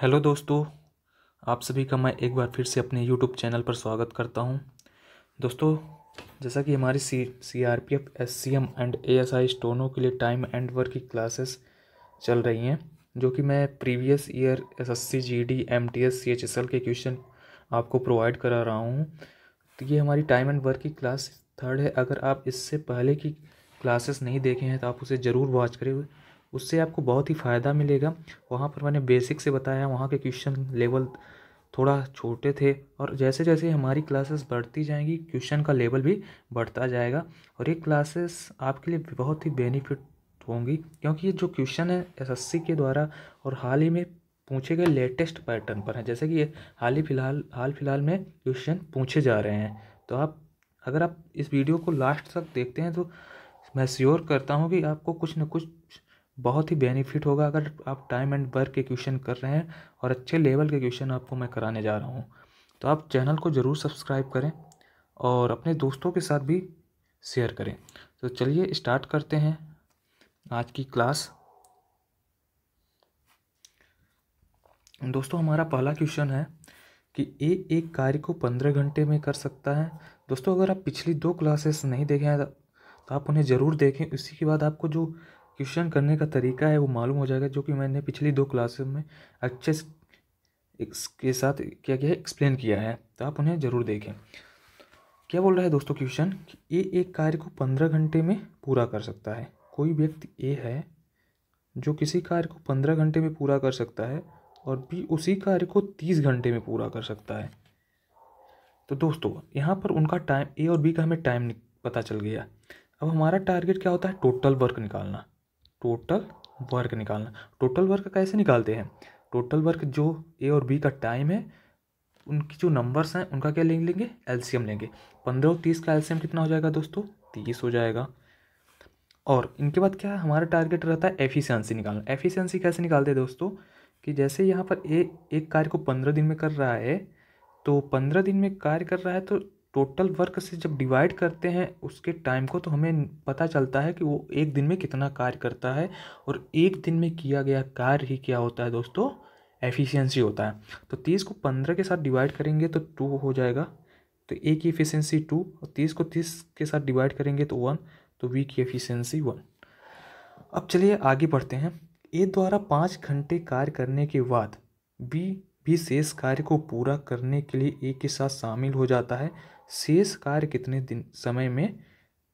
hello दोस्तों आप सभी का मैं एक बार फिर से अपने यूट्यूब चैनल पर स्वागत करता हूं दोस्तों जैसा कि हमारी C C R P F S C M and A S I स्टोनों के लिए टाइम एंड वर्क की क्लासेस चल रही हैं जो कि मैं previous year S S C G D M T S C H S L के क्वेश्चन आपको प्रोवाइड करा रहा हूँ तो ये हमारी टाइम एंड वर्क की क्लास थर्ड है अगर आप इससे पहले की क्लासेस नहीं देखे हैं तो आप उसे ज़रूर वॉच करें उससे आपको बहुत ही फ़ायदा मिलेगा वहाँ पर मैंने बेसिक से बताया वहाँ के क्वेश्चन लेवल थोड़ा छोटे थे और जैसे जैसे हमारी क्लासेस बढ़ती जाएंगी क्वेश्चन का लेवल भी बढ़ता जाएगा और ये क्लासेस आपके लिए बहुत ही बेनिफिट होंगी क्योंकि ये जो क्वेश्चन है एसएससी के द्वारा और हाल ही में पूछे गए लेटेस्ट पैटर्न पर हैं जैसे कि ये हाल ही फिलहाल हाल फिलहाल में क्वेश्चन पूछे जा रहे हैं तो आप अगर आप इस वीडियो को लास्ट तक देखते हैं तो मैं श्योर करता हूँ कि आपको कुछ ना कुछ बहुत ही बेनिफिट होगा अगर आप टाइम एंड वर्क के क्वेश्चन कर रहे हैं और अच्छे लेवल के क्वेश्चन आपको मैं कराने जा रहा हूँ तो आप चैनल को ज़रूर सब्सक्राइब करें और अपने दोस्तों के साथ भी शेयर करें तो चलिए स्टार्ट करते हैं आज की क्लास दोस्तों हमारा पहला क्वेश्चन है कि ए एक कार्य को पंद्रह घंटे में कर सकता है दोस्तों अगर आप पिछली दो क्लासेस नहीं देखे हैं तो आप उन्हें ज़रूर देखें उसी के बाद आपको जो क्वेश्चन करने का तरीका है वो मालूम हो जाएगा जो कि मैंने पिछली दो क्लासेस में अच्छे के साथ क्या क्या है एक्सप्लेन किया है तो आप उन्हें ज़रूर देखें क्या बोल रहा है दोस्तों क्वेश्चन ए एक कार्य को पंद्रह घंटे में पूरा कर सकता है कोई व्यक्ति ए है जो किसी कार्य को पंद्रह घंटे में पूरा कर सकता है और बी उसी कार्य को तीस घंटे में पूरा कर सकता है तो दोस्तों यहाँ पर उनका टाइम ए और बी का हमें टाइम पता चल गया अब हमारा टारगेट क्या होता है टोटल वर्क निकालना टोटल वर्क निकालना टोटल वर्क कैसे निकालते हैं टोटल वर्क जो ए और बी का टाइम है उनकी जो नंबर्स हैं उनका क्या लेंगे लेंगे एल्सीयम लेंगे पंद्रह और तीस का एल्सीयम कितना हो जाएगा दोस्तों तीस हो जाएगा और इनके बाद क्या है हमारा टारगेट रहता है एफिशिएंसी निकालना एफिशिएंसी कैसे निकालते हैं दोस्तों कि जैसे यहाँ पर ए एक कार्य को पंद्रह दिन में कर रहा है तो पंद्रह दिन में कार्य कर रहा है तो टोटल वर्क से जब डिवाइड करते हैं उसके टाइम को तो हमें पता चलता है कि वो एक दिन में कितना कार्य करता है और एक दिन में किया गया कार्य ही क्या होता है दोस्तों एफिशिएंसी होता है तो तीस को पंद्रह के साथ डिवाइड करेंगे तो टू हो जाएगा तो ए की एफिशिएंसी टू और तीस को तीस के साथ डिवाइड करेंगे तो वन तो वी की एफिशियंसी वन अब चलिए आगे बढ़ते हैं ए द्वारा पाँच घंटे कार्य करने के बाद बी भी शेष कार्य को पूरा करने के लिए ए के साथ शामिल हो जाता है शेष कार्य कितने दिन समय में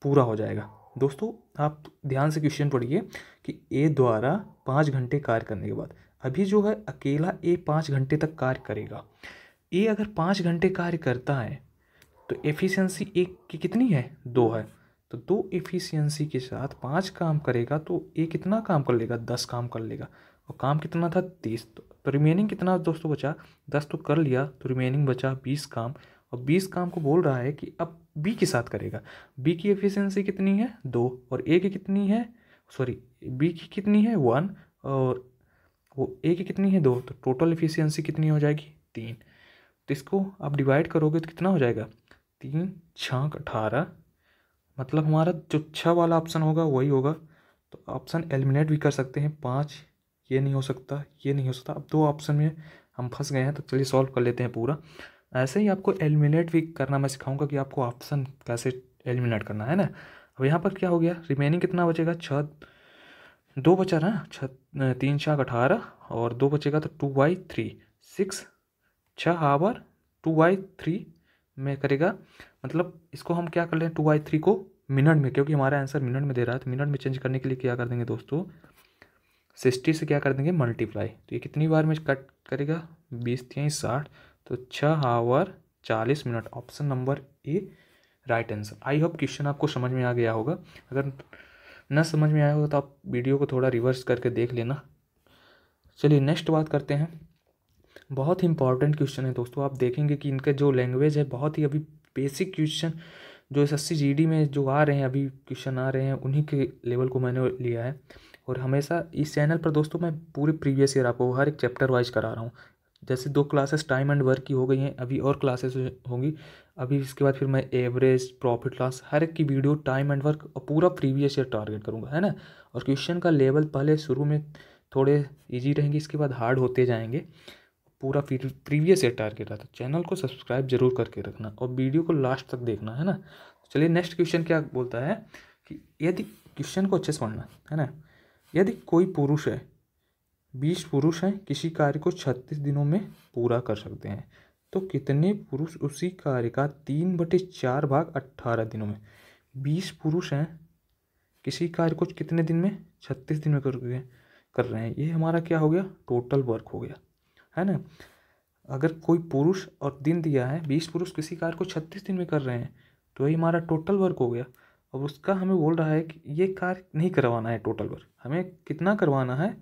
पूरा हो जाएगा दोस्तों आप ध्यान से क्वेश्चन पढ़िए कि ए द्वारा पाँच घंटे कार्य करने के बाद अभी जो है अकेला ए पाँच घंटे तक कार्य करेगा ए अगर पाँच घंटे कार्य करता है तो एफिशिएंसी ए की कितनी है दो है तो दो एफिशिएंसी के साथ पाँच काम करेगा तो ए कितना काम कर लेगा दस काम कर लेगा और काम कितना था तीस तो, तो रिमेनिंग कितना दोस्तों बचा दस तो कर लिया तो रिमेनिंग बचा बीस काम और बीस काम को बोल रहा है कि अब बी के साथ करेगा बी की एफिशिएंसी कितनी है दो और ए की कितनी है सॉरी बी की कितनी है वन और वो ए की कितनी है दो तो टोटल एफिशिएंसी कितनी हो जाएगी तीन तो इसको आप डिवाइड करोगे तो कितना हो जाएगा तीन छः अठारह मतलब हमारा जो छः वाला ऑप्शन होगा वही होगा तो ऑप्शन एलिमिनेट भी कर सकते हैं पाँच ये नहीं हो सकता ये नहीं हो सकता अब दो ऑप्शन में हम फंस गए हैं तो चलिए सॉल्व कर लेते हैं पूरा ऐसे ही आपको एलिमिनेट भी करना मैं सिखाऊंगा कि आपको ऑप्शन कैसे एलिमिनेट करना है ना अब यहाँ पर क्या हो गया रिमेनिंग कितना बचेगा छः दो बचा ना छः तीन छः अठारह और दो बचेगा तो टू बाई थ्री सिक्स छः आवर टू बाई थ्री में करेगा मतलब इसको हम क्या कर लें टू बाई थ्री को मिनट में क्योंकि हमारा आंसर मिनट में दे रहा है तो मिनट में चेंज करने के लिए क्या कर देंगे दोस्तों सिक्सटी से क्या कर देंगे मल्टीप्लाई तो ये कितनी बार में कट करेगा बीस तीस साठ तो छः आवर चालीस minute option number A right answer I hope question आपको समझ में आ गया होगा अगर न समझ में आया होगा तो आप वीडियो को थोड़ा रिवर्स करके देख लेना चलिए नेक्स्ट बात करते हैं बहुत ही इंपॉर्टेंट क्वेश्चन है दोस्तों आप देखेंगे कि इनका जो लैंग्वेज है बहुत ही अभी बेसिक क्वेश्चन जो एस एस सी में जो आ रहे हैं अभी क्वेश्चन आ रहे हैं उन्हीं के लेवल को मैंने लिया है और हमेशा इस चैनल पर दोस्तों मैं पूरे प्रीवियस ईयर आपको हर एक चैप्टर वाइज करा रहा हूँ जैसे दो क्लासेस टाइम एंड वर्क की हो गई हैं अभी और क्लासेस होंगी अभी इसके बाद फिर मैं एवरेज प्रॉफिट लॉस हर एक की वीडियो टाइम एंड वर्क और पूरा प्रीवियस ईयर टारगेट करूँगा है ना और क्वेश्चन का लेवल पहले शुरू में थोड़े ईजी रहेंगे इसके बाद हार्ड होते जाएंगे पूरा प्रीवियस ईयर टारगेट रहता है चैनल को सब्सक्राइब जरूर करके रखना और वीडियो को लास्ट तक देखना है ना चलिए नेक्स्ट क्वेश्चन क्या बोलता है कि यदि क्वेश्चन को अच्छे से पढ़ना है ना यदि कोई पुरुष है बीस पुरुष हैं किसी कार्य को छत्तीस दिनों में पूरा कर सकते हैं तो कितने पुरुष उसी कार्य का तीन बटे चार भाग अट्ठारह दिनों में बीस पुरुष हैं किसी कार्य को कितने दिन में छत्तीस दिन में कर रहे हैं कर रहे हैं ये हमारा क्या हो गया टोटल वर्क हो गया है ना अगर कोई पुरुष और दिन दिया है बीस पुरुष किसी कार्य को छत्तीस दिन में कर रहे हैं तो यही हमारा टोटल वर्क हो गया अब उसका हमें बोल रहा है कि ये कार्य नहीं करवाना है टोटल वर्क हमें कितना करवाना है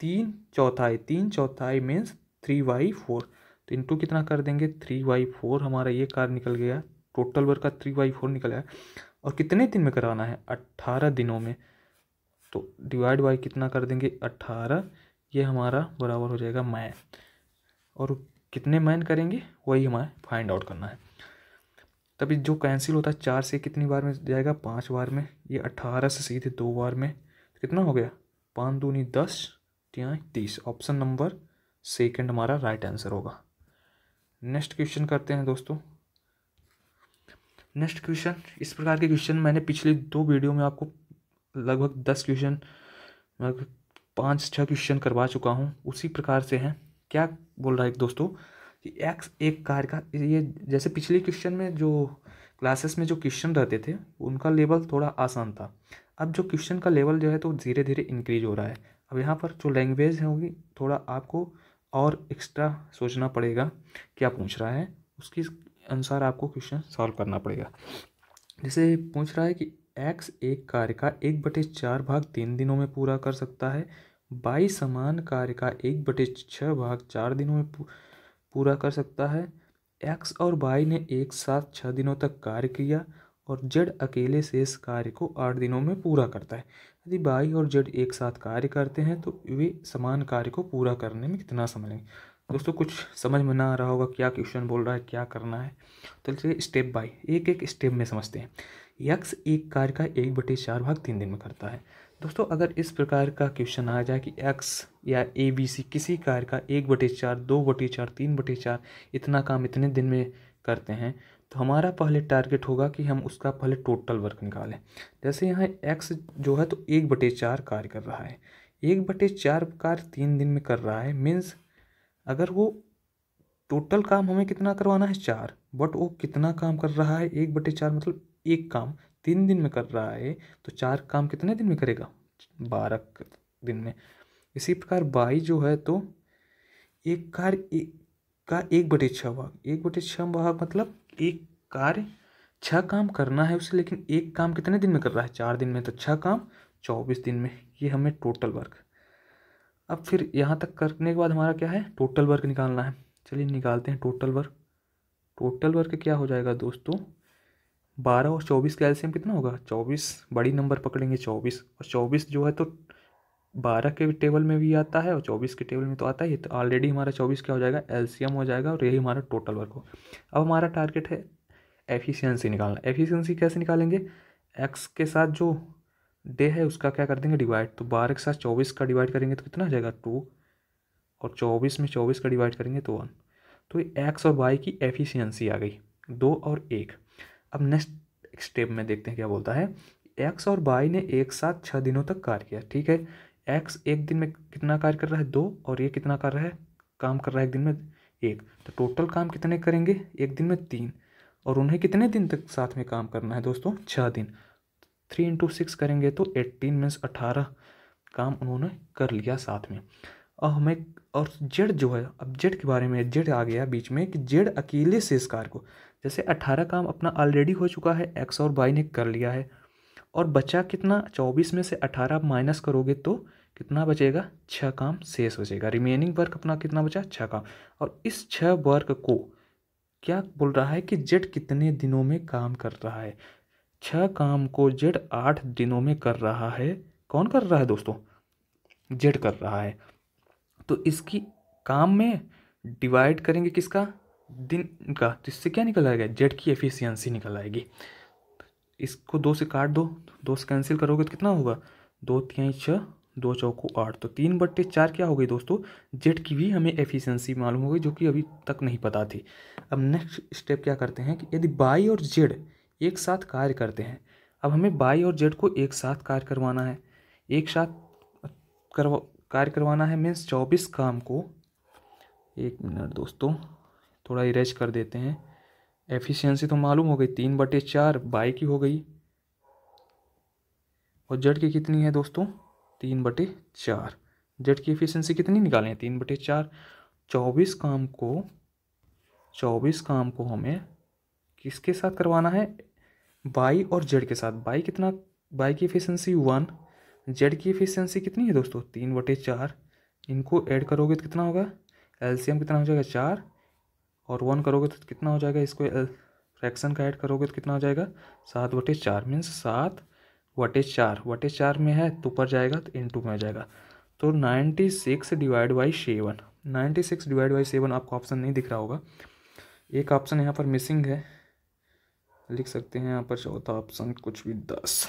तीन चौथाई तीन चौथाई मीन्स थ्री बाई फोर तो इनटू कितना कर देंगे थ्री बाई फोर हमारा ये कार निकल गया टोटल वर्क का थ्री बाई फोर निकल गया और कितने दिन में कराना है अट्ठारह दिनों में तो डिवाइड बाई कितना कर देंगे अट्ठारह ये हमारा बराबर हो जाएगा मैन और कितने मैन करेंगे वही हमें फाइंड आउट करना है तभी जो कैंसिल होता है चार से कितनी बार में जाएगा पाँच बार में ये अट्ठारह से सीधे दो बार में कितना हो गया पाँच दूनी दस क्या है तीस ऑप्शन नंबर सेकंड हमारा राइट आंसर होगा नेक्स्ट क्वेश्चन करते हैं दोस्तों नेक्स्ट क्वेश्चन इस प्रकार के क्वेश्चन मैंने पिछले दो वीडियो में आपको लगभग दस क्वेश्चन लगभग पाँच छः क्वेश्चन करवा चुका हूँ उसी प्रकार से हैं क्या बोल रहा है दोस्तों कि एक्स एक कार का ये जैसे पिछले क्वेश्चन में जो क्लासेस में जो क्वेश्चन रहते थे उनका लेवल थोड़ा आसान था अब जो क्वेश्चन का लेवल जो है तो धीरे धीरे इंक्रीज हो रहा है अब यहाँ पर जो लैंग्वेज होगी थोड़ा आपको और एक्स्ट्रा सोचना पड़ेगा क्या पूछ रहा है उसके अनुसार आपको क्वेश्चन सॉल्व करना पड़ेगा जैसे पूछ रहा है कि एक्स एक कार्य का एक बटे चार भाग तीन दिनों में पूरा कर सकता है बाई समान कार्य का एक बटे छः भाग चार दिनों में पूरा कर सकता है एक्स और बाई ने एक साथ छः दिनों तक कार्य किया और जड़ अकेले शेष कार्य को आठ दिनों में पूरा करता है यदि बाई और जेड एक साथ कार्य करते हैं तो वे समान कार्य को पूरा करने में कितना समय लेंगे दोस्तों कुछ समझ में ना आ रहा होगा क्या क्वेश्चन बोल रहा है क्या करना है तो चलिए स्टेप बाय एक एक स्टेप में समझते हैं यक्स एक कार्य का एक बटे चार भाग तीन दिन में करता है दोस्तों अगर इस प्रकार का क्वेश्चन आ जाए कि एक्स या ए बी सी किसी कार्य का एक बटे चार दो बटे चार तीन बटे चार इतना काम इतने दिन में करते हैं तो हमारा पहले टारगेट होगा कि हम उसका पहले टोटल वर्क निकालें जैसे यहाँ एक्स जो है तो एक बटे चार कार्य कर रहा है एक बटे चार कार्य तीन दिन में कर रहा है मीन्स अगर वो टोटल काम हमें कितना करवाना है चार बट वो कितना काम कर रहा है एक बटे चार मतलब एक काम तीन दिन में कर रहा है तो चार काम कितने दिन में करेगा बारह दिन में इसी प्रकार बाई जो है तो एक कार्य का एक बटे छः भाग एक बटे छः भाग मतलब एक कार्य छः काम करना है उसे लेकिन एक काम कितने दिन में कर रहा है चार दिन में तो छः काम चौबीस दिन में ये हमें टोटल वर्क अब फिर यहाँ तक करने के बाद हमारा क्या है टोटल वर्क निकालना है चलिए निकालते हैं टोटल वर्क टोटल वर्क क्या हो जाएगा दोस्तों बारह और चौबीस का एल्सियम कितना होगा चौबीस बड़ी नंबर पकड़ेंगे चौबीस और चौबीस जो है तो बारह के टेबल में भी आता है और चौबीस के टेबल में तो आता ही तो ऑलरेडी हमारा चौबीस क्या हो जाएगा एलसीएम हो जाएगा और यही हमारा टोटल वर्क हो अब हमारा टारगेट है एफिशिएंसी निकालना एफिशिएंसी कैसे निकालेंगे एक्स के साथ जो डे है उसका क्या कर देंगे डिवाइड तो बारह के साथ चौबीस का डिवाइड करेंगे तो कितना हो जाएगा टू और चौबीस में चौबीस का डिवाइड करेंगे तो वन तो एक्स और वाई की एफिशियंसी आ गई दो और एक अब नेक्स्ट स्टेप में देखते हैं क्या बोलता है एक्स और बाई ने एक साथ छः दिनों तक कार्य किया ठीक है एक्स एक दिन में कितना कार्य कर रहा है दो और ये कितना कर रहा है काम कर रहा है एक दिन में एक तो टोटल काम कितने करेंगे एक दिन में तीन और उन्हें कितने दिन तक साथ में काम करना है दोस्तों छः दिन थ्री इंटू सिक्स करेंगे तो एट्टीन मीन्स अठारह काम उन्होंने कर लिया साथ में और हमें और जेड जो है अब जेड के बारे में जेड आ गया बीच में कि जेड अकेले से इस कार को जैसे अठारह काम अपना ऑलरेडी हो चुका है एक्स और वाई ने कर लिया है और बचा कितना चौबीस में से अठारह माइनस करोगे तो कितना बचेगा छः काम शेष बचेगा रिमेनिंग वर्क अपना कितना बचा छः काम और इस छः वर्क को क्या बोल रहा है कि जेड कितने दिनों में काम कर रहा है छः काम को जेड आठ दिनों में कर रहा है कौन कर रहा है दोस्तों जेड कर रहा है तो इसकी काम में डिवाइड करेंगे किसका दिन का तो इससे क्या निकल आएगा जेड की एफिशिएंसी निकल आएगी इसको दो से काट दो दो से कैंसिल करोगे तो कितना होगा दो तीन छः दो चौको आठ तो तीन बट्टे चार क्या हो गई दोस्तों जेट की भी हमें एफिशिएंसी मालूम हो गई जो कि अभी तक नहीं पता थी अब नेक्स्ट स्टेप क्या करते हैं कि यदि बाई और जेड एक साथ कार्य करते हैं अब हमें बाई और जेड को एक साथ कार्य करवाना है एक साथ करवा कार्य करवाना है मीन्स चौबीस काम को एक मिनट दोस्तों थोड़ा इरेज कर देते हैं एफिशिएंसी तो मालूम हो गई तीन बटे चार बाई की हो गई और जेड की कितनी है दोस्तों तीन बटे चार जेड की एफिशिएंसी कितनी निकालें तीन बटे चार चौबीस काम को चौबीस काम को हमें किसके साथ करवाना है बाई और जेड के साथ बाई कितना बाई की एफिशिएंसी वन जेड की एफिशिएंसी कितनी है दोस्तों तीन बटे चार इनको ऐड करोगे तो कितना होगा एलसीएम कितना हो जाएगा चार और वन करोगे तो कितना हो जाएगा इसको फ्रैक्शन का ऐड करोगे तो कितना हो जाएगा सात बटे चार मीन्स सात वट इज़ चार वट इज़ चार में है तो ऊपर जाएगा तो इन टू में जाएगा तो ninety six divide by seven ninety six divide by seven आपको ऑप्शन नहीं दिख रहा होगा एक ऑप्शन यहाँ पर मिसिंग है लिख सकते हैं यहाँ पर चौथा ऑप्शन कुछ भी दस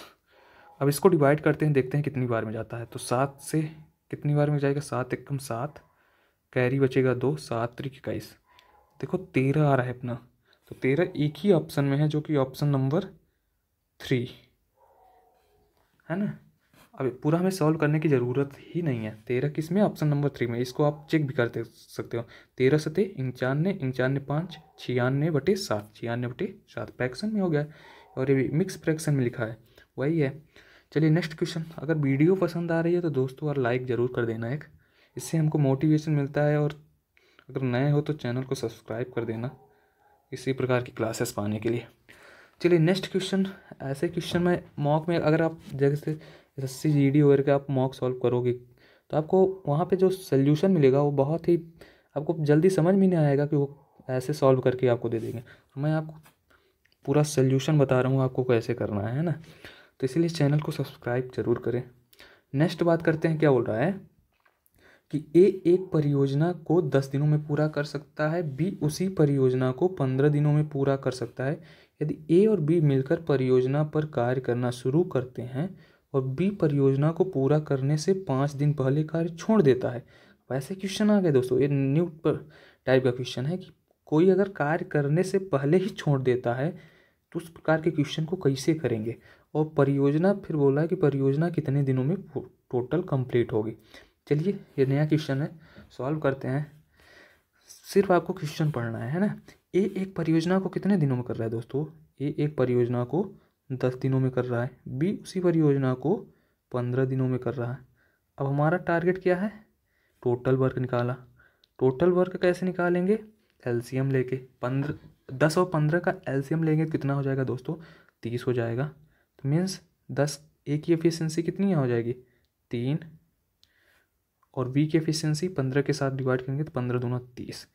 अब इसको डिवाइड करते हैं देखते हैं कितनी बार में जाता है तो सात से कितनी बार में जाएगा सात एकम सात कैरी बचेगा दो सात त्रिक इक्कीस देखो तेरह आ रहा है अपना तो तेरह एक ही ऑप्शन में है जो कि ऑप्शन नंबर थ्री है ना अब पूरा हमें सॉल्व करने की ज़रूरत ही नहीं है तेरह किस में ऑप्शन नंबर थ्री में इसको आप चेक भी कर सकते हो तेरह सते इंचानवे इंचानवे पाँच छियानवे बटे सात छियानवे बटे सात फ्रैक्शन में हो गया और ये भी मिक्स फ्रैक्शन में लिखा है वही है चलिए नेक्स्ट क्वेश्चन अगर वीडियो पसंद आ रही है तो दोस्तों और लाइक ज़रूर कर देना एक इससे हमको मोटिवेशन मिलता है और अगर नए हो तो चैनल को सब्सक्राइब कर देना इसी प्रकार की क्लासेस पाने के लिए चलिए नेक्स्ट क्वेश्चन ऐसे क्वेश्चन में मॉक में अगर आप जैसे एस सी जी डी वगैरह आप मॉक सॉल्व करोगे तो आपको वहाँ पे जो सल्यूशन मिलेगा वो बहुत ही आपको जल्दी समझ में नहीं आएगा कि वो ऐसे सॉल्व करके आपको दे देंगे मैं आपको पूरा सल्यूशन बता रहा हूँ आपको कैसे करना है ना तो इसीलिए चैनल को सब्सक्राइब जरूर करें नेक्स्ट बात करते हैं क्या बोल रहा है कि ए एक परियोजना को दस दिनों में पूरा कर सकता है बी उसी परियोजना को पंद्रह दिनों में पूरा कर सकता है यदि ए और बी मिलकर परियोजना पर कार्य करना शुरू करते हैं और बी परियोजना को पूरा करने से पाँच दिन पहले कार्य छोड़ देता है वैसे तो क्वेश्चन आ गए दोस्तों ये न्यू टाइप का क्वेश्चन है कि कोई अगर कार्य करने से पहले ही छोड़ देता है तो उस प्रकार के क्वेश्चन को कैसे करेंगे और परियोजना फिर बोला कि परियोजना कितने दिनों में टोटल कंप्लीट होगी चलिए ये नया क्वेश्चन है सॉल्व करते हैं सिर्फ आपको क्वेश्चन पढ़ना है है ना ये एक परियोजना को कितने दिनों में कर रहा है दोस्तों ए एक परियोजना को दस दिनों में कर रहा है बी उसी परियोजना को पंद्रह दिनों में कर रहा है अब हमारा टारगेट क्या है टोटल वर्क निकाला टोटल वर्क कैसे निकालेंगे एलसीएम लेके पंद्रह दस और पंद्रह का एलसीएम लेंगे तो कितना हो जाएगा दोस्तों तीस हो जाएगा तो मीन्स दस ए की एफिशिएंसी कितनी हो जाएगी तीन और बी की एफिशिएंसी पंद्रह के साथ डिवाइड करेंगे तो पंद्रह दोनों तीस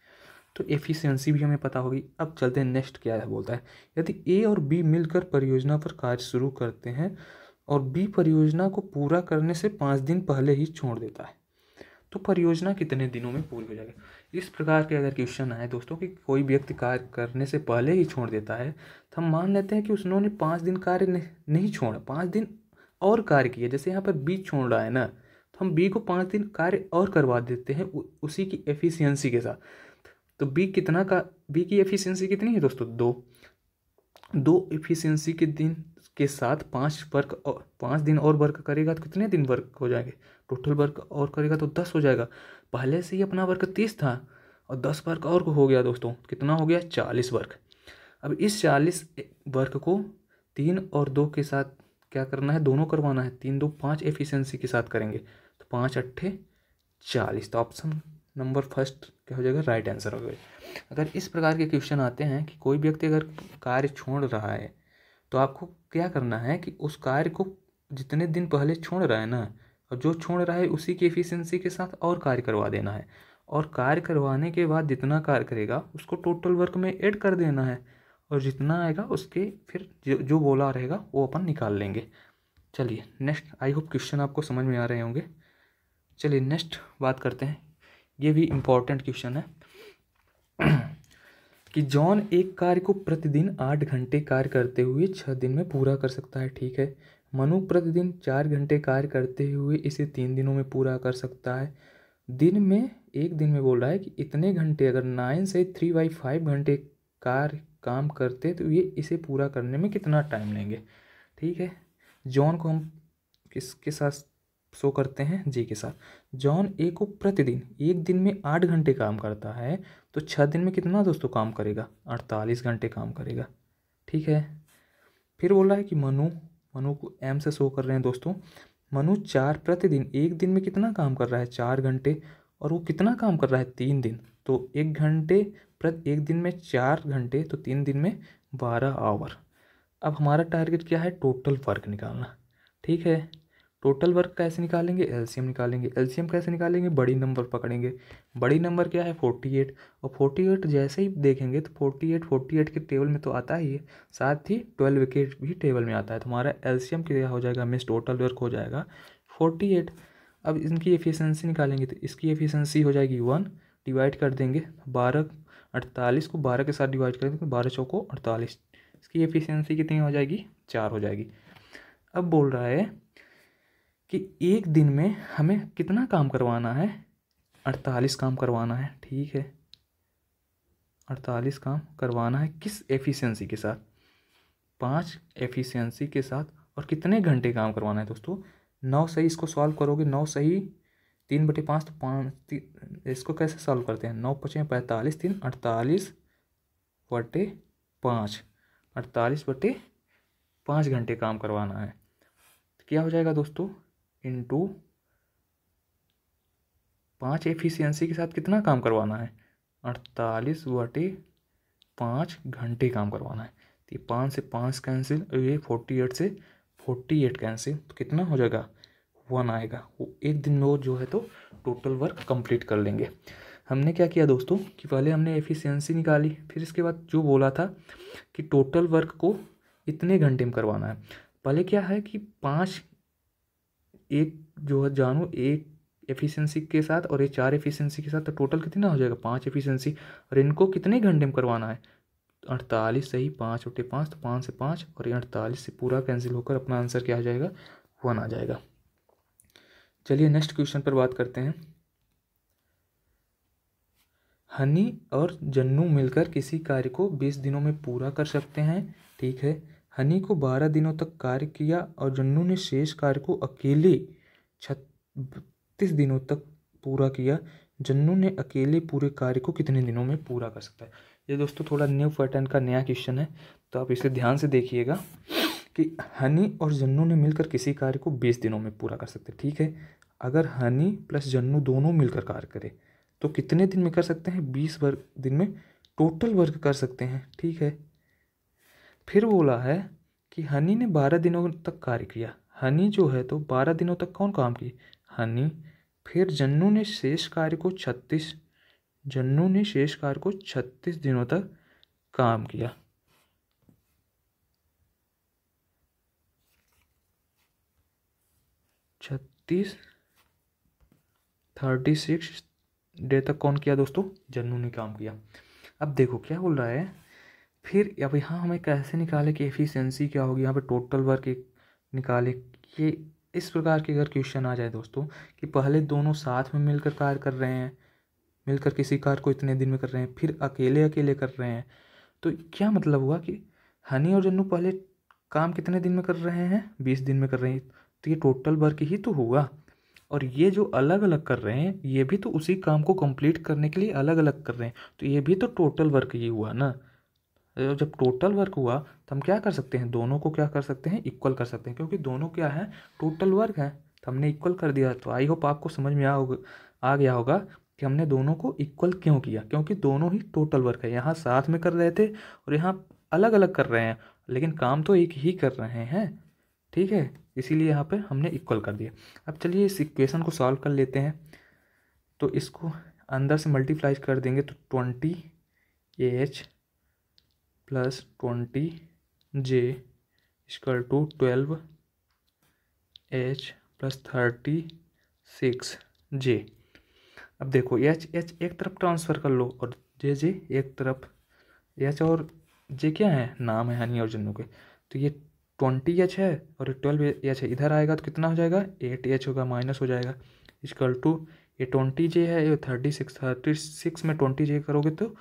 तो एफिशिएंसी भी हमें पता होगी अब चलते हैं नेक्स्ट क्या है बोलता है यदि ए और बी मिलकर परियोजना पर कार्य शुरू करते हैं और बी परियोजना को पूरा करने से पाँच दिन पहले ही छोड़ देता है तो परियोजना कितने दिनों में पूरी हो जाएगी इस प्रकार के अगर क्वेश्चन आए दोस्तों कि कोई व्यक्ति कार्य करने से पहले ही छोड़ देता है तो हम मान लेते हैं कि उसने पाँच दिन कार्य नहीं छोड़ा पाँच दिन और कार्य किया जैसे यहाँ पर बी छोड़ रहा है ना तो हम बी को पाँच दिन कार्य और करवा देते हैं उसी की एफिशिएंसी के साथ तो बी कितना का बी की एफिशिएंसी कितनी है दोस्तों दो दो एफिशिएंसी के दिन के साथ पाँच वर्क और पाँच दिन और वर्क करेगा तो कितने दिन वर्क हो जाएंगे टोटल वर्क और करेगा तो दस हो जाएगा पहले से ही अपना वर्क तीस था और दस वर्क और हो गया दोस्तों कितना हो गया चालीस वर्क अब इस चालीस वर्क को तीन और दो के साथ क्या करना है दोनों करवाना है तीन दो पाँच एफिशियंसी के साथ करेंगे तो पाँच अट्ठे चालीस तो ऑप्शन नंबर फर्स्ट क्या हो जाएगा राइट आंसर हो गया अगर इस प्रकार के क्वेश्चन आते हैं कि कोई व्यक्ति अगर कार्य छोड़ रहा है तो आपको क्या करना है कि उस कार्य को जितने दिन पहले छोड़ रहा है ना और जो छोड़ रहा है उसी की एफिशिएंसी के साथ और कार्य करवा देना है और कार्य करवाने के बाद जितना कार्य करेगा उसको टोटल वर्क में ऐड कर देना है और जितना आएगा उसके फिर जो जो बोला रहेगा वो अपन निकाल लेंगे चलिए नेक्स्ट आई होप क्वेश्चन आपको समझ में आ रहे होंगे चलिए नेक्स्ट बात करते हैं ये भी इम्पोर्टेंट क्वेश्चन है कि जॉन एक कार्य को प्रतिदिन आठ घंटे कार्य करते हुए छः दिन में पूरा कर सकता है ठीक है मनु प्रतिदिन चार घंटे कार्य करते हुए इसे तीन दिनों में पूरा कर सकता है दिन में एक दिन में बोल रहा है कि इतने घंटे अगर नाइन से थ्री बाई फाइव घंटे कार्य काम करते तो ये इसे पूरा करने में कितना टाइम लेंगे ठीक है जॉन को हम किसके साथ शो करते हैं जी के साथ जॉन ए को प्रतिदिन एक दिन में आठ घंटे काम करता है तो छः दिन में कितना दोस्तों काम करेगा अड़तालीस घंटे काम करेगा ठीक है फिर बोला है कि मनु मनु को एम से शो कर रहे हैं दोस्तों मनु चार प्रतिदिन एक दिन में कितना काम कर रहा है चार घंटे और वो कितना काम कर रहा है तीन दिन तो एक घंटे प्रति एक दिन में चार घंटे तो तीन दिन में बारह आवर अब हमारा टारगेट क्या है टोटल वर्क निकालना ठीक है टोटल वर्क कैसे निकालेंगे एलसीएम निकालेंगे एलसीएम कैसे निकालेंगे बड़ी नंबर पकड़ेंगे बड़ी नंबर क्या है फोर्टी एट और फोर्टी एट जैसे ही देखेंगे तो फोर्टी एट फोर्टी एट के टेबल में तो आता ही है साथ ही ट्वेल्व विकेट भी टेबल में आता है तो हमारा एलसीएम क्या हो जाएगा मिस टोटल वर्क हो जाएगा फोर्टी एट अब इनकी एफिशिएंसी निकालेंगे तो इसकी एफिशंसी हो जाएगी वन डिवाइड कर देंगे बारह अड़तालीस को बारह के साथ डिवाइड कर देंगे बारह चौको अड़तालीस इसकी एफिशेंसी कितनी हो जाएगी चार हो जाएगी अब बोल रहा है कि एक दिन में हमें कितना काम करवाना है अड़तालीस काम करवाना है ठीक है अड़तालीस काम करवाना है किस एफिशिएंसी के साथ पाँच एफिशिएंसी के साथ और कितने घंटे काम करवाना है दोस्तों नौ सही इसको सॉल्व करोगे नौ सही तीन बटे पाँच तो पाँच इसको कैसे सॉल्व करते हैं नौ पचे पैंतालीस तीन अड़तालीस बटे पाँच अड़तालीस बटे पाँच घंटे काम करवाना है तो क्या हो जाएगा दोस्तों इंटू पाँच एफिशिएंसी के साथ कितना काम करवाना है अड़तालीस बटे पाँच घंटे काम करवाना है तो ये पाँच से पाँच कैंसिल ये फोर्टी एट से फोर्टी एट कैंसिल तो कितना हो जाएगा वन आएगा वो एक दिन में जो है तो टोटल वर्क कंप्लीट कर लेंगे हमने क्या किया दोस्तों कि पहले हमने एफिशिएंसी निकाली फिर इसके बाद जो बोला था कि टोटल वर्क को इतने घंटे में करवाना है पहले क्या है कि पाँच एक जो है जानू एक एफिशिएंसी के साथ और ये चार एफिशिएंसी के साथ तो टोटल कितना हो जाएगा पांच एफिशिएंसी और इनको कितने घंटे में करवाना है अड़तालीस से ही पाँच उठे पाँच तो पाँच से पाँच और ये अड़तालीस से पूरा कैंसिल होकर अपना आंसर क्या आ जाएगा वन आ जाएगा चलिए नेक्स्ट क्वेश्चन पर बात करते हैं हनी और जन्नू मिलकर किसी कार्य को बीस दिनों में पूरा कर सकते हैं ठीक है हनी को बारह दिनों तक कार्य किया और जन्नू ने शेष कार्य को अकेले छत्तीस दिनों तक पूरा किया जन्नू ने अकेले पूरे कार्य को कितने दिनों में पूरा कर सकता है ये दोस्तों थोड़ा न्यू पैटर्न का नया क्वेश्चन है तो आप इसे ध्यान से देखिएगा कि हनी और जन्नू ने मिलकर किसी कार्य को बीस दिनों में पूरा कर सकते हैं ठीक है अगर हनी प्लस जन्नू दोनों मिलकर कार्य करें तो कितने दिन में कर सकते हैं बीस वर्ग दिन में टोटल वर्क कर सकते हैं ठीक है फिर बोला है कि हनी ने बारह दिनों तक कार्य किया हनी जो है तो बारह दिनों तक कौन काम की हनी फिर जन्नू ने शेष कार्य को छत्तीस जन्नू ने शेष कार्य को छत्तीस दिनों तक काम किया छत्तीस थर्टी सिक्स डे तक कौन किया दोस्तों जन्नू ने काम किया अब देखो क्या बोल रहा है फिर अब यहाँ हमें कैसे निकाले कि एफिशिएंसी क्या होगी यहाँ पे टोटल वर्क एक निकाले ये इस प्रकार के अगर क्वेश्चन आ जाए दोस्तों कि पहले दोनों साथ में मिलकर कार्य कर रहे हैं मिलकर किसी कार्य को इतने दिन में कर रहे हैं फिर अकेले अकेले कर रहे हैं तो क्या मतलब हुआ कि हनी और जन्नू पहले काम कितने दिन में कर रहे हैं बीस दिन में कर रहे हैं तो ये टोटल वर्क ही तो हुआ और ये जो अलग अलग कर रहे हैं ये भी तो उसी काम को कंप्लीट करने के लिए अलग अलग कर रहे हैं तो ये भी तो टोटल वर्क ही हुआ ना जब टोटल वर्क हुआ तो हम क्या कर सकते हैं दोनों को क्या कर सकते हैं इक्वल कर सकते हैं क्योंकि दोनों क्या है टोटल वर्क है तो हमने इक्वल कर दिया तो आई होप आपको समझ में आ आ गया होगा कि हमने दोनों को इक्वल क्यों किया क्योंकि दोनों ही टोटल वर्क है यहाँ साथ में कर रहे थे और यहाँ अलग अलग कर रहे हैं लेकिन काम तो एक ही कर रहे हैं ठीक है इसीलिए यहाँ पे हमने इक्वल कर दिया अब चलिए इस इक्वेशन को सॉल्व कर लेते हैं तो इसको अंदर से मल्टीप्लाई कर देंगे तो twenty A H plus twenty J equal to twelve H plus thirty six J अब देखो एच एच एक तरफ ट्रांसफ़र कर लो और जे जे एक तरफ एच और जे क्या है नाम है हनी और जन्नू के तो ये ट्वेंटी एच है और ट्वेल्व एच है इधर आएगा तो कितना हो जाएगा एट एच होगा माइनस हो जाएगा इक्वल टू ये ट्वेंटी जे है ये थर्टी सिक्स थर्टी सिक्स में ट्वेंटी जे करोगे तो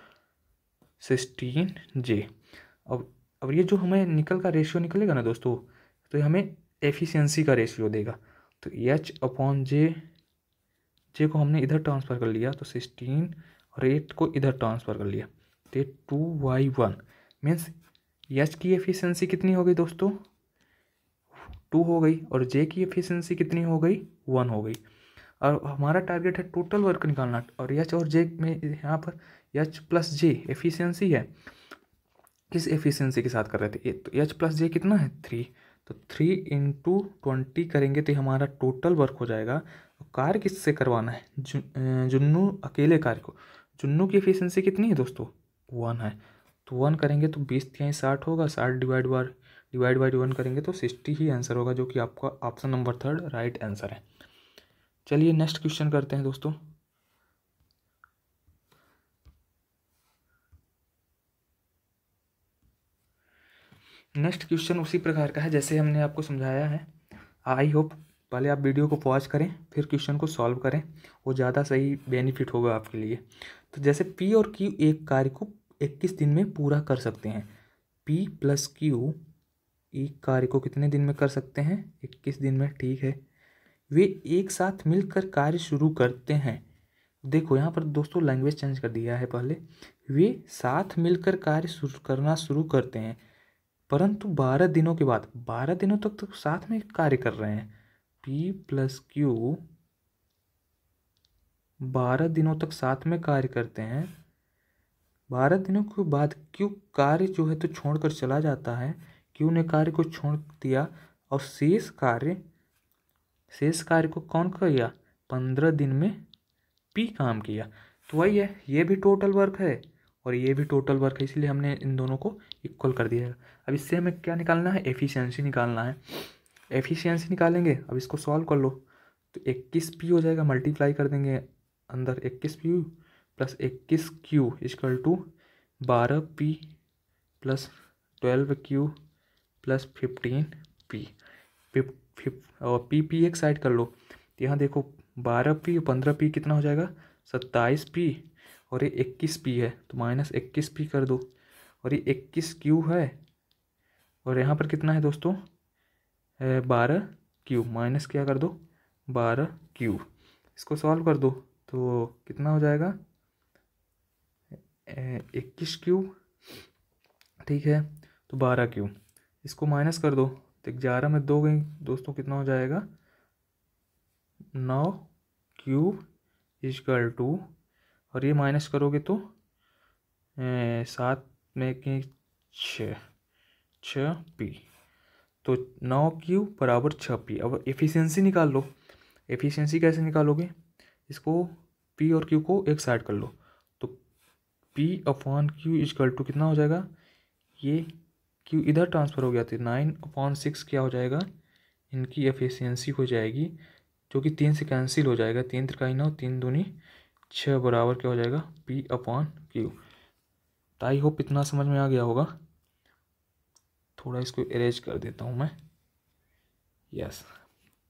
सिक्सटीन जे अब अब ये जो हमें निकल का रेशियो निकलेगा ना दोस्तों तो ये हमें एफिशिएंसी का रेशियो देगा तो एच अपॉन जे जे को हमने इधर ट्रांसफ़र कर लिया तो सिक्सटीन और एट को इधर ट्रांसफ़र कर लिया तो two Y one means H की एफिशिएंसी कितनी हो गई दोस्तों टू हो गई और जे की एफिशिएंसी कितनी हो गई वन हो गई और हमारा टारगेट है टोटल वर्क निकालना और एच और जे में यहाँ पर एच प्लस जे एफिशिएंसी है किस एफिशिएंसी के साथ कर रहे थे तो एच प्लस जे कितना है थ्री तो थ्री इंटू ट्वेंटी करेंगे तो हमारा टोटल वर्क हो जाएगा तो कार्य किससे करवाना है जुन्नू अकेले कार्य को जुन्नू की एफिशिएंसी कितनी है दोस्तों वन है तो वन करेंगे तो बीस यहीं साठ होगा साठ divide by divide by one करेंगे तो सिक्सटी ही आंसर होगा जो कि आपका option number third right answer है चलिए नेक्स्ट क्वेश्चन करते हैं दोस्तों नेक्स्ट क्वेश्चन उसी प्रकार का है जैसे हमने आपको समझाया है आई होप पहले आप वीडियो को पॉज करें फिर क्वेश्चन को सॉल्व करें वो ज़्यादा सही बेनिफिट होगा आपके लिए तो जैसे पी और क्यू एक कार्य को इक्कीस दिन में पूरा कर सकते हैं पी प्लस क्यू एक कार्य को कितने दिन में कर सकते हैं इक्कीस दिन में ठीक है वे एक साथ मिलकर कार्य शुरू करते हैं देखो यहाँ पर दोस्तों लैंग्वेज चेंज कर दिया है पहले वे साथ मिलकर कार्य शुरू करना शुरू करते हैं परंतु बारह दिनों के बाद बारह दिनों तक तो साथ में कार्य कर रहे हैं पी प्लस क्यू बारह दिनों तक साथ में कार्य करते हैं बारह दिनों के बाद क्यों कार्य जो है तो छोड़कर चला जाता है क्यों ने कार्य को छोड़ दिया और शेष कार्य शेष कार्य को कौन किया पंद्रह दिन में पी काम किया तो वही है ये भी टोटल वर्क है और ये भी टोटल वर्क है इसलिए हमने इन दोनों को इक्वल कर दिया है अब इससे हमें क्या निकालना है एफिशिएंसी निकालना है एफिशिएंसी निकालेंगे अब इसको सॉल्व कर लो तो इक्कीस पी हो जाएगा मल्टीप्लाई कर देंगे अंदर इक्कीस पी प्लस इक्कीस क्यू इजकल टू बारह P plus twelve Q plus fifteen P फिफ्ट पी पी एक साइड कर लो तो यहाँ देखो बारह पी पंद्रह पी कितना हो जाएगा सत्ताईस पी और ये इक्कीस पी है तो माइनस इक्कीस पी कर दो और ये इक्कीस क्यू है और यहाँ पर कितना है दोस्तों बारह क्यू माइनस क्या कर दो बारह क्यू इसको सॉल्व कर दो तो कितना हो जाएगा इक्कीस क्यू ठीक है तो बारह क्यू इसको माइनस कर दो तो ग्यारह में दो गई दोस्तों कितना हो जाएगा नौ क्यूब इजकल टू और ये माइनस करोगे तो सात में के छ छ पी तो नौ क्यू बराबर छ पी अब एफिशिएंसी निकाल लो एफिशिएंसी कैसे निकालोगे इसको पी और क्यू को एक साइड कर लो तो P upon Q equal to कितना हो जाएगा ये क्यू इधर ट्रांसफ़र हो गया तो नाइन अपॉन सिक्स क्या हो जाएगा इनकी एफिशिएंसी हो जाएगी जो कि तीन से कैंसिल हो जाएगा तीन त्रिकाई नौ तीन दूनी छः बराबर क्या हो जाएगा पी अपॉन क्यू तो आई होप इतना समझ में आ गया होगा थोड़ा इसको अरेज कर देता हूँ मैं यस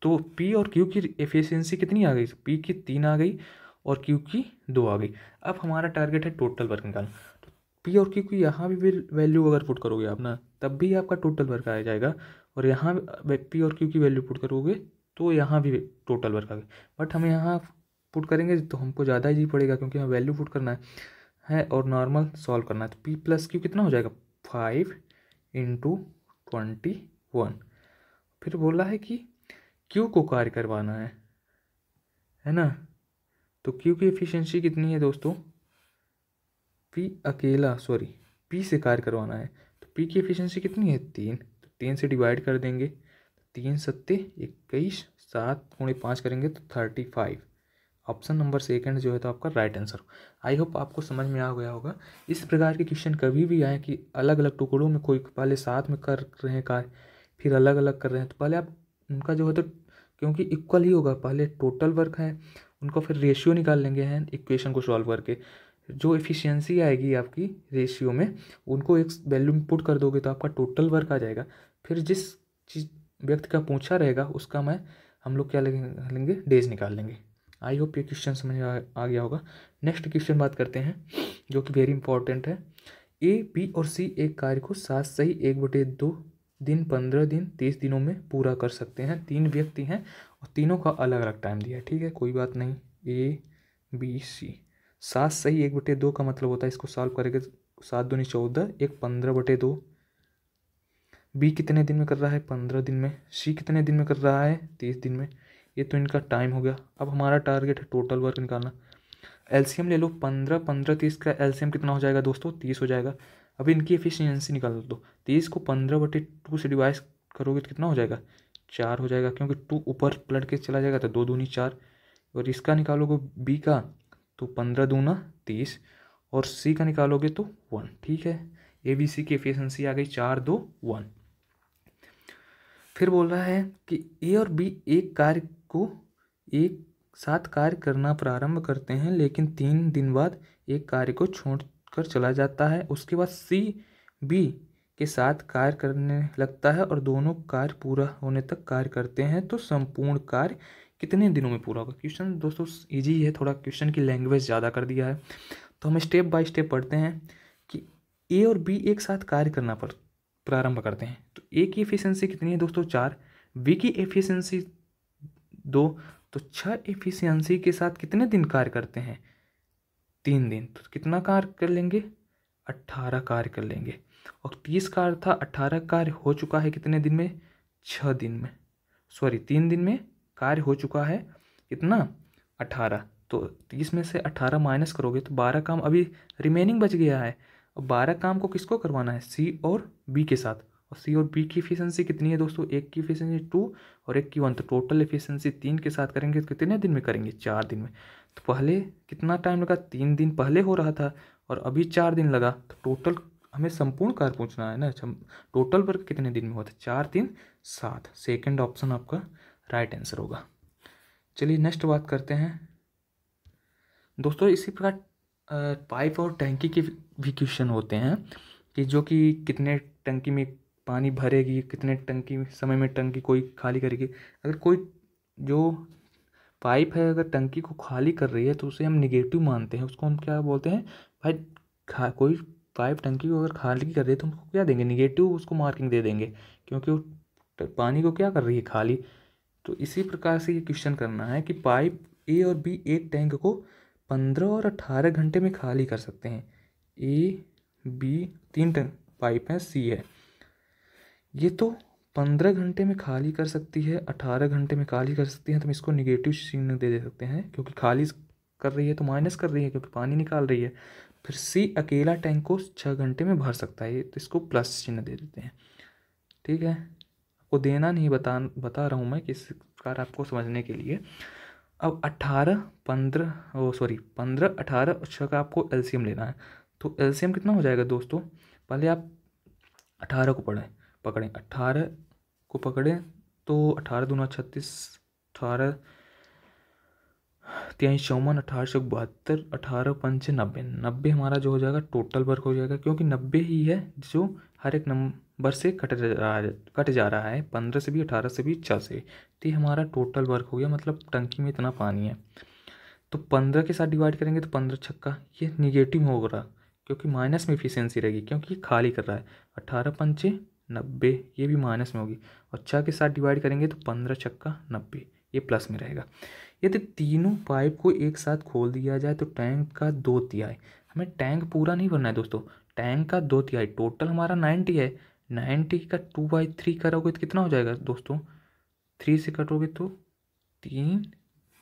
तो पी और क्यू की एफिशिएंसी कितनी आ गई पी की तीन आ गई और क्यू की दो आ गई अब हमारा टारगेट है टोटल वर्क निकालना पी और क्यू की यहाँ भी वैल्यू अगर पुट करोगे आप ना तब भी आपका टोटल वर्क आ जाएगा और यहाँ पी और क्यू की वैल्यू पुट करोगे तो यहाँ भी टोटल वर्क आ गया बट हम यहाँ पुट करेंगे तो हमको ज़्यादा ही पड़ेगा क्योंकि हमें वैल्यू पुट करना है, है और नॉर्मल सॉल्व करना है तो पी प्लस क्यू कितना हो जाएगा फाइव इंटू ट्वेंटी वन फिर बोला है कि क्यू को कार्य करवाना है है ना तो क्यू की एफिशिएंसी कितनी है दोस्तों पी अकेला सॉरी पी से कार्य करवाना है तो पी की एफिशिएंसी कितनी है तीन तो तीन से डिवाइड कर देंगे तो तीन सत्ते इक्कीस सात पौने पाँच करेंगे तो thirty five option number second जो है तो आपका राइट आंसर आई होप आपको समझ में आ गया होगा इस प्रकार के क्वेश्चन कभी भी आए कि अलग अलग टुकड़ों में कोई पहले साथ में कर रहे हैं कार्य फिर अलग अलग कर रहे हैं तो पहले आप उनका जो है तो क्योंकि इक्वल ही होगा पहले टोटल वर्क है उनको फिर रेशियो निकाल लेंगे हैं इक्वेशन को सॉल्व करके जो एफिशिएंसी आएगी आपकी रेशियो में उनको एक वैल्यू में पुट कर दोगे तो आपका टोटल वर्क आ जाएगा फिर जिस चीज व्यक्ति का पूछा रहेगा उसका मैं हम लोग क्या लेंगे डेज निकाल लेंगे आई होप ये क्वेश्चन समझ आ, आ गया होगा नेक्स्ट क्वेश्चन बात करते हैं जो कि वेरी इंपॉर्टेंट है ए बी और सी एक कार्य को सात से ही एक बटे दो दिन पंद्रह दिन तीस दिनों में पूरा कर सकते हैं तीन व्यक्ति हैं और तीनों का अलग अलग टाइम दिया है ठीक है कोई बात नहीं ए बी सी सात सही एक बटे दो का मतलब होता है इसको सॉल्व करेंगे तो सात दूनी चौदह एक पंद्रह बटे दो बी कितने दिन में कर रहा है पंद्रह दिन में सी कितने दिन में कर रहा है तीस दिन में ये तो इनका टाइम हो गया अब हमारा टारगेट है टोटल वर्क निकालना एलसीएम ले लो पंद्रह पंद्रह तीस का एलसीएम कितना हो जाएगा दोस्तों तीस हो जाएगा अब इनकी एफिशिएंसी निकाल दो तीस को पंद्रह बटे टू से डिवाइस करोगे तो कितना हो जाएगा चार हो जाएगा क्योंकि टू ऊपर पलट के चला जाएगा तो दो दूनी चार और इसका निकालोगे बी का तो पंद्रह दूना तीस और सी का निकालोगे तो वन ठीक है ए बी सी की एफिशंसी आ गई चार दो वन फिर बोल रहा है कि ए और बी एक कार्य को एक साथ कार्य करना प्रारंभ करते हैं लेकिन तीन दिन बाद एक कार्य को छोड़ कर चला जाता है उसके बाद सी बी के साथ कार्य करने लगता है और दोनों कार्य पूरा होने तक कार्य करते हैं तो संपूर्ण कार्य कितने दिनों में पूरा होगा क्वेश्चन दोस्तों ईजी है थोड़ा क्वेश्चन की लैंग्वेज ज़्यादा कर दिया है तो हम स्टेप बाय स्टेप पढ़ते हैं कि ए और बी एक साथ कार्य करना पर प्रारंभ करते हैं तो ए की एफिशिएंसी कितनी है दोस्तों चार बी की एफिशिएंसी दो तो छः एफिशिएंसी के साथ कितने दिन कार्य करते हैं तीन दिन तो कितना कार्य कर लेंगे अट्ठारह कार्य कर लेंगे और तीस कार्य था अट्ठारह कार्य हो चुका है कितने दिन में छः दिन में सॉरी तीन दिन में कार्य हो चुका है कितना अठारह तो तीस में से अठारह माइनस करोगे तो बारह काम अभी रिमेनिंग बच गया है और बारह काम को किसको करवाना है सी और बी के साथ और सी और बी की इफिशियंसी कितनी है दोस्तों एक की इफिशियंसी टू और एक की वन तो टोटल इफिशियंसी तीन के साथ करेंगे तो कितने दिन में करेंगे चार दिन में तो पहले कितना टाइम लगा तीन दिन पहले हो रहा था और अभी चार दिन लगा तो टोटल हमें संपूर्ण कार्य पूछना है ना टोटल अच्छा, वर्क कितने दिन में हुआ था चार दिन सात सेकेंड ऑप्शन आपका राइट आंसर होगा चलिए नेक्स्ट बात करते हैं दोस्तों इसी प्रकार पाइप और टंकी के भी क्वेश्चन होते हैं कि जो कि कितने टंकी में पानी भरेगी कितने टंकी समय में टंकी कोई खाली करेगी अगर कोई जो पाइप है अगर टंकी को खाली कर रही है तो उसे हम निगेटिव मानते हैं उसको हम क्या बोलते हैं भाई खा कोई पाइप टंकी को अगर खाली कर रही है तो हमको क्या देंगे निगेटिव उसको मार्किंग दे देंगे क्योंकि वो पानी को क्या कर रही है खाली तो इसी प्रकार से ये क्वेश्चन करना है कि पाइप ए और बी एक टैंक को पंद्रह और अट्ठारह घंटे में खाली कर सकते हैं ए बी तीन टैंक पाइप है सी है ये तो पंद्रह घंटे में खाली कर सकती है अठारह घंटे में खाली कर सकती है तो हम इसको निगेटिव चिन्ह दे दे सकते हैं क्योंकि खाली कर रही है तो माइनस कर रही है क्योंकि पानी निकाल रही है फिर सी अकेला टैंक को छः घंटे में भर सकता है तो इसको प्लस चिन्ह दे देते हैं ठीक है को देना नहीं बता बता रहा हूँ मैं किस प्रकार आपको समझने के लिए अब अट्ठारह पंद्रह ओ सॉरी पंद्रह अठारह छः का आपको एलसीएम लेना है तो एलसीएम कितना हो जाएगा दोस्तों पहले आप अठारह को पढ़ें पकड़ें अट्ठारह को पकड़ें तो अठारह दोनों छत्तीस अठारह तेईस चौवन अठारह सौ बहत्तर अठारह पंच नब्बे नब्बे हमारा जो हो जाएगा टोटल वर्क हो जाएगा क्योंकि नब्बे ही है जो हर एक नंबर वर्ग से कट रहा कट जा रहा है पंद्रह से भी अठारह से भी छः से तो ये हमारा टोटल वर्क हो गया मतलब टंकी में इतना पानी है तो पंद्रह के साथ डिवाइड करेंगे तो पंद्रह छक्का ये निगेटिव हो रहा क्योंकि माइनस में इफिशियंसी रहेगी क्योंकि ये खाली कर रहा है अठारह पंचे नब्बे ये भी माइनस में होगी और छः के साथ डिवाइड करेंगे तो पंद्रह छक्का नब्बे ये प्लस में रहेगा यदि तीनों पाइप को एक साथ खोल दिया जाए तो टैंक का दो तिहाई हमें टैंक पूरा नहीं भरना है दोस्तों टैंक का दो तिहाई टोटल हमारा नाइन्टी है नाइन्टी का टू बाई थ्री करोगे तो कितना हो जाएगा दोस्तों थ्री से कटोगे तो तीन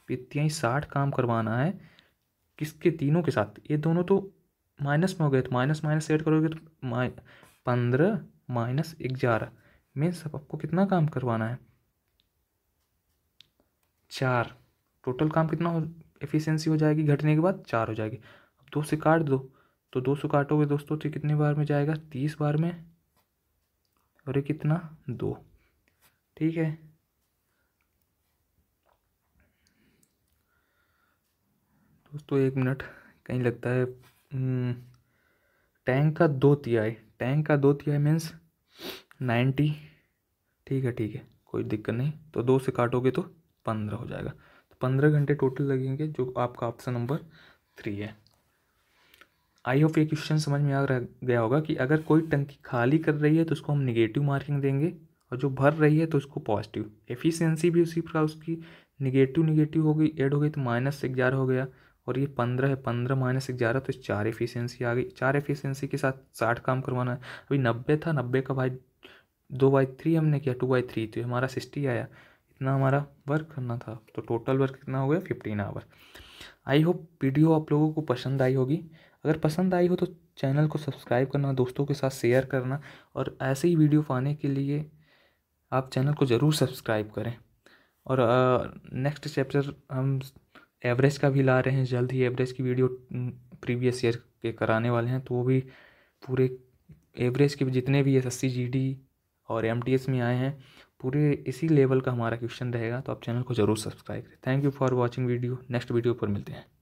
पितियाँ साठ काम करवाना है किसके तीनों के साथ ये दोनों तो माइनस में हो गए तो माइनस माइनस ऐड करोगे तो माइ पंद्रह माइनस ग्यारह मीन सब आपको कितना काम करवाना है चार टोटल काम कितना हो एफिशिएंसी हो जाएगी घटने के बाद चार हो जाएगी अब दो से काट दो तो दो सौ काटोगे दोस्तों तो कितने बार में जाएगा तीस बार में और ये कितना दो ठीक है दोस्तों एक मिनट कहीं लगता है हम्म, टैंक का दो तिहाई टैंक का दो तिहाई मीन्स नाइन्टी ठीक है ठीक है कोई दिक्कत नहीं तो दो से काटोगे तो पंद्रह हो जाएगा तो पंद्रह घंटे टोटल लगेंगे जो आपका ऑप्शन नंबर थ्री है आई होप ये क्वेश्चन समझ में आ गया होगा कि अगर कोई टंकी खाली कर रही है तो उसको हम निगेटिव मार्किंग देंगे और जो भर रही है तो उसको पॉजिटिव एफिशिएंसी भी उसी प्रकार उसकी निगेटिव निगेटिव हो गई एड हो गई तो माइनस ग्यारह हो गया और ये पंद्रह है पंद्रह माइनस ग्यारह तो चार एफिशियंसी आ गई चार एफिशियंसी के साथ साठ काम करवाना है अभी नब्बे था नब्बे का भाई दो बाई थ्री हमने किया टू बाई थ्री तो हमारा सिक्सटी आया इतना हमारा वर्क करना था तो टोटल वर्क कितना हो गया fifteen hour I hope video आप लोगों को पसंद आई होगी अगर पसंद आई हो तो चैनल को सब्सक्राइब करना दोस्तों के साथ शेयर करना और ऐसे ही वीडियो पाने के लिए आप चैनल को ज़रूर सब्सक्राइब करें और नेक्स्ट चैप्टर हम एवरेज का भी ला रहे हैं जल्द ही एवरेज की वीडियो प्रीवियस ईयर के कराने वाले हैं तो वो भी पूरे एवरेज के जितने भी एस एस और एम में आए हैं पूरे इसी लेवल का हमारा क्वेश्चन रहेगा तो आप चैनल को ज़रूर सब्सक्राइब करें thank you for watching video next video पर मिलते हैं